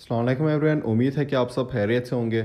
अल्लाम एवरीवन उम्मीद है कि आप सब हैरियत से होंगे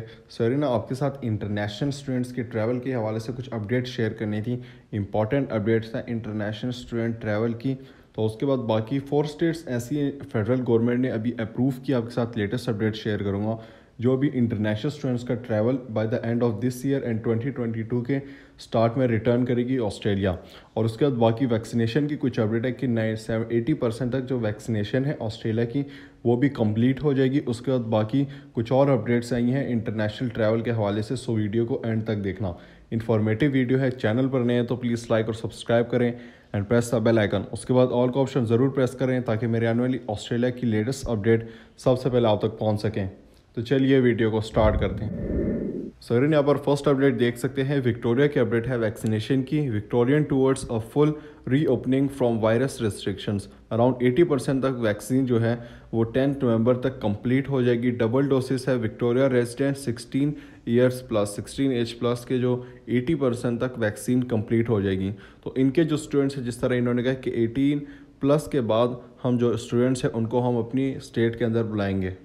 ना आपके साथ इंटरनेशनल स्टूडेंट्स के ट्रैवल के हवाले से कुछ अपडेट शेयर करनी थी इंपॉर्टेंट अपडेट्स हैं इंटरनेशनल स्टूडेंट ट्रैवल की तो उसके बाद बाकी फोर स्टेट्स ऐसी फेडरल गवर्नमेंट ने अभी अप्रूव किया आपके साथ लेटेस्ट अपडेट शेयर करूँगा जो भी इंटरनेशनल स्टूडेंट्स का travel by the end of this year and 2022 के स्टार्ट में रिटर्न करेगी ऑस्ट्रेलिया और उसके बाद बाकी वैक्सीनेशन की कुछ अपडेट है कि नाइन सेवन एटी परसेंट तक जो वैक्सीनेशन है ऑस्ट्रेलिया की वो भी कंप्लीट हो जाएगी उसके बाद बाकी कुछ और अपडेट्स आई हैं इंटरनेशनल ट्रैवल के हवाले से सो वीडियो को एंड तक देखना इन्फॉर्मेटिव वीडियो है चैनल पर नए हैं तो प्लीज़ लाइक और सब्सक्राइब करें and press the bell icon उसके बाद ऑल का ऑप्शन ज़रूर प्रेस करें ताकि मेरे आने वाली ऑस्ट्रेलिया की लेटेस्ट अपडेट सबसे पहले आप तक पहुंच सकें तो चलिए वीडियो को स्टार्ट करते हैं सर इन यहाँ पर फर्स्ट अपडेट देख सकते हैं विक्टोरिया की अपडेट है वैक्सीनेशन की Victorian towards a full reopening from virus restrictions around 80 percent तक वैक्सीन जो है वो 10 नवंबर तक कंप्लीट हो जाएगी डबल डोसेस है Victoria resident 16 years plus 16 age plus के जो 80 परसेंट तक वैक्सीन कंप्लीट हो जाएगी तो इनके जो स्टूडेंट्स हैं जिस तरह इन्होंने कहा कि 18 प्लस के बाद हम जो स्टूडेंट्स हैं उनको हम अपनी स्टेट के अंदर बुलाएंगे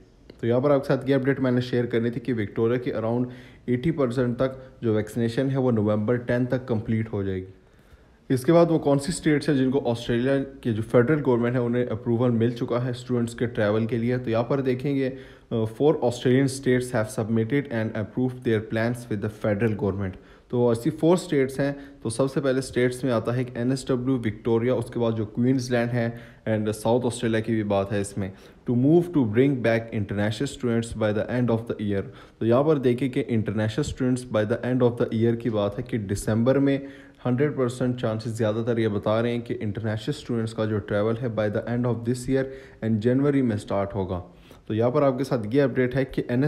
तो यहाँ पर आपके साथ ये अपडेट मैंने शेयर करनी थी कि विक्टोरिया की अराउंड 80 परसेंट तक जो वैक्सीनेशन है वो नवंबर 10 तक कंप्लीट हो जाएगी इसके बाद वो कौन सी स्टेट्स हैं जिनको ऑस्ट्रेलिया के जो फेडरल गवर्नमेंट है उन्हें अप्रूवल मिल चुका है स्टूडेंट्स के ट्रैवल के लिए तो यहाँ पर देखेंगे uh, four Australian states have submitted and approved their plans with the federal government. तो ऐसी फोर स्टेट्स हैं तो सबसे पहले स्टेट्स में आता है कि एन एस डब्ल्यू विक्टोरिया उसके बाद जो क्वींसलैंड है एंड साउथ ऑस्ट्रेलिया की भी बात है इसमें to move to bring back international students by the end of the year तो यहाँ पर देखिए कि international students by the end of the year की बात है कि दिसंबर में हंड्रेड परसेंट चांसेज ज़्यादातर ये बता रहे हैं कि इंटरनेशनल स्टूडेंट्स का जो ट्रैवल है by the end of this year end जनवरी में स्टार्ट होगा तो यहाँ पर आपके साथ ये अपडेट है कि एन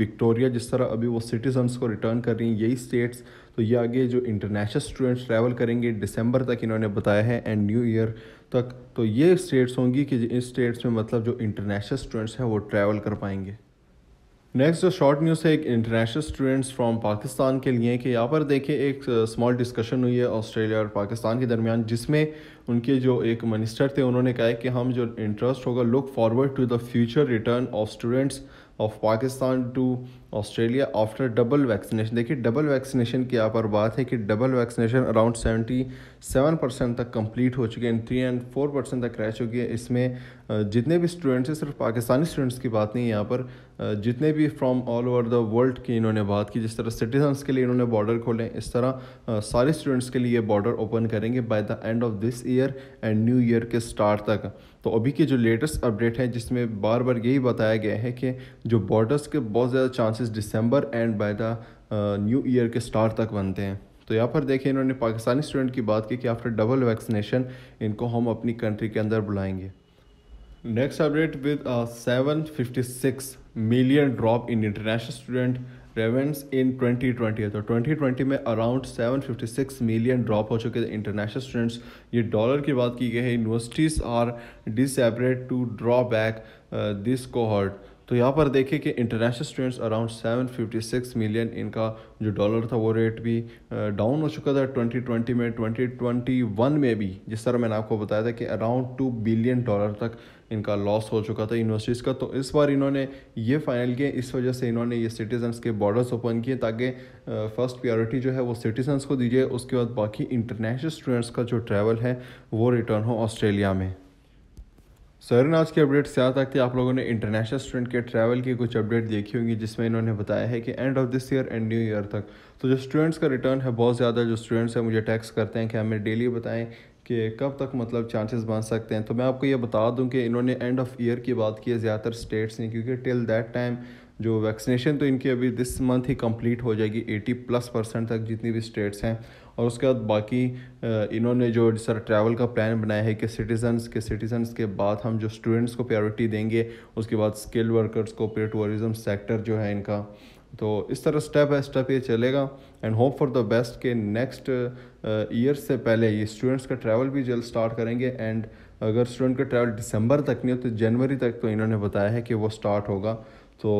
विक्टोरिया जिस तरह अभी वो सिटीजन्स को रिटर्न कर रही हैं यही स्टेट्स तो ये आगे जो इंटरनेशनल स्टूडेंट्स ट्रैवल करेंगे दिसंबर तक इन्होंने बताया है एंड न्यू ईयर तक तो ये स्टेट्स होंगी कि इस स्टेट्स में मतलब जो इंटरनेशनल स्टूडेंट्स हैं वो ट्रैवल कर पाएंगे नेक्स्ट जो शॉर्ट न्यूज़ है एक इंटरनेशनल स्टूडेंट्स फ्रॉम पाकिस्तान के लिए कि यहाँ पर देखिए एक स्मॉल uh, डिस्कशन हुई है ऑस्ट्रेलिया और पाकिस्तान के दरमियान जिसमें उनके जो एक मिनिस्टर थे उन्होंने कहा कि हम जो इंटरेस्ट होगा look forward to the future return of students of Pakistan to Australia after double vaccination देखिए डबल वैक्सीनेशन की यहाँ पर बात है कि double vaccination around seventy seven percent तक कंप्लीट हो चुके हैं थ्री एंड फोर परसेंट तक रह चुकी है इसमें जितने भी स्टूडेंट्स हैं सिर्फ पाकिस्तानी स्टूडेंट्स की बात नहीं है यहाँ पर जितने भी from all over the world की इन्होंने बात की जिस तरह सिटीजन्स के लिए इन्होंने बॉर्डर खोले इस तरह सारे स्टूडेंट्स के लिए बॉर्डर ओपन करेंगे by the end of this year and new year के स्टार्ट तक तो अभी के जो लेटेस्ट अपडेट हैं जिसमें बार बार यही बताया गया है कि जो बॉर्डर्स के बहुत ज़्यादा चांसेस दिसंबर end by the new year के स्टार्ट तक बनते हैं तो यहाँ पर देखें इन्होंने पाकिस्तानी स्टूडेंट की बात की कि आफ्टर डबल वैक्सीनेशन इनको हम अपनी कंट्री के अंदर बुलाएंगे next update with seven fifty six million drop in international student revenues in 2020 है तो 2020 में अराउंड 756 मिलियन ड्रॉप हो चुके थे इंटरनेशनल स्टूडेंट्स ये डॉलर की बात की गई है universities are desperate to draw back this cohort तो यहाँ पर देखें कि इंटरनेशनल स्टूडेंट्स अराउंड 756 मिलियन इनका जो डॉलर था वो रेट भी डाउन हो चुका था 2020 में 2021 में भी जिस तरह मैंने आपको बताया था कि अराउंड 2 बिलियन डॉलर तक इनका लॉस हो चुका था यूनिवर्सिटीज़ का तो इस बार इन्होंने ये फाइनल किए इस वजह से इन्होंने ये सिटीजन्स के बॉर्डर्स ओपन किए ताकि फर्स्ट प्रायोरिटी जो है वो सिटीजन्स को दीजिए उसके बाद बाकी इंटरनेशनल स्टूडेंट्स का जो ट्रैवल है वो रिटर्न हो ऑस्ट्रेलिया में सर ने आज के अपडेट से आता तक थी आप लोगों ने इंटरनेशनल स्टूडेंट के ट्रैवल की कुछ अपडेट देखी होंगी जिसमें इन्होंने बताया है कि end of this year and new year तक तो जो स्टूडेंट्स का रिटर्न है बहुत ज़्यादा जो स्टूडेंट्स हैं मुझे टैक्स करते हैं कि हमें डेली बताएं कि कब तक मतलब चांसेस बन सकते हैं तो मैं आपको ये बता दूँ कि इन्होंने एंड ऑफ ईयर की बात की है ज़्यादातर स्टेट्स ने क्योंकि टिल दैट टाइम जो वैक्सीनेशन तो इनकी अभी दिस मंथ ही कम्प्लीट हो जाएगी एटी प्लस परसेंट तक जितनी भी स्टेट्स हैं और उसके बाद बाकी इन्होंने जो सर ट्रैवल का प्लान बनाया है कि सिटीजन्स के सिटीजन्स के बाद हम जो स्टूडेंट्स को प्रायोरिटी देंगे उसके बाद स्किल वर्कर्स को पे टूरिज़म सेक्टर जो है इनका तो इस तरह स्टेप बाई स्टेप ये चलेगा and hope for the best के नेक्स्ट ईयर से पहले ये स्टूडेंट्स का ट्रैवल भी जल्द स्टार्ट करेंगे एंड अगर स्टूडेंट का ट्रैवल दिसंबर तक नहीं हो तो जनवरी तक तो इन्होंने बताया है कि वो स्टार्ट होगा तो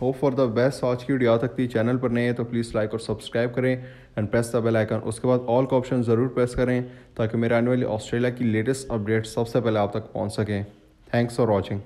होप फॉर द बेस्ट आज की वीडियो आ तक है चैनल पर नहीं है तो प्लीज़ लाइक और सब्सक्राइब करें and press the bell icon उसके बाद ऑल का ऑप्शन ज़रूर प्रेस करें ताकि मेरे आने वाली ऑस्ट्रेलिया की लेटेस्ट अपडेट सबसे पहले आप तक पहुँच सकें थैंक्स फॉर वॉचिंग